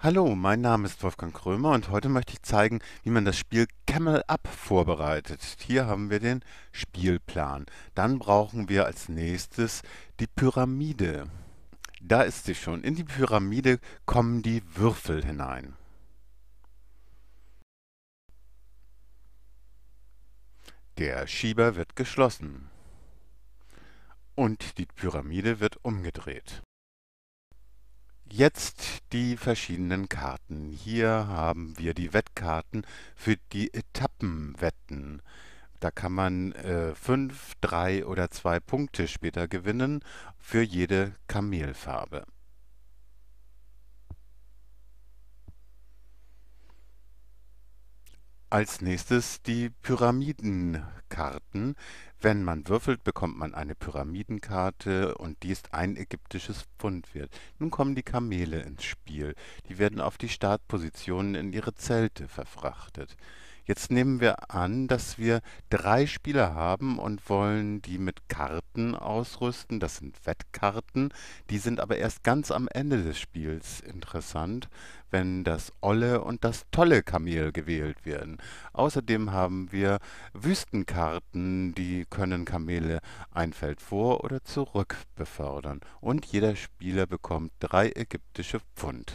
Hallo, mein Name ist Wolfgang Krömer und heute möchte ich zeigen, wie man das Spiel Camel Up vorbereitet. Hier haben wir den Spielplan. Dann brauchen wir als nächstes die Pyramide. Da ist sie schon. In die Pyramide kommen die Würfel hinein. Der Schieber wird geschlossen und die Pyramide wird umgedreht. Jetzt die verschiedenen Karten. Hier haben wir die Wettkarten für die Etappenwetten. Da kann man 5, äh, 3 oder 2 Punkte später gewinnen für jede Kamelfarbe. Als nächstes die Pyramiden Karten. Wenn man würfelt, bekommt man eine Pyramidenkarte und die ist ein ägyptisches Pfundwert. Nun kommen die Kamele ins Spiel. Die werden auf die Startpositionen in ihre Zelte verfrachtet. Jetzt nehmen wir an, dass wir drei Spieler haben und wollen die mit Karten ausrüsten. Das sind Wettkarten. Die sind aber erst ganz am Ende des Spiels interessant, wenn das Olle und das Tolle Kamel gewählt werden. Außerdem haben wir Wüstenkarten Karten, die können Kamele ein Feld vor oder zurück befördern und jeder Spieler bekommt drei ägyptische Pfund.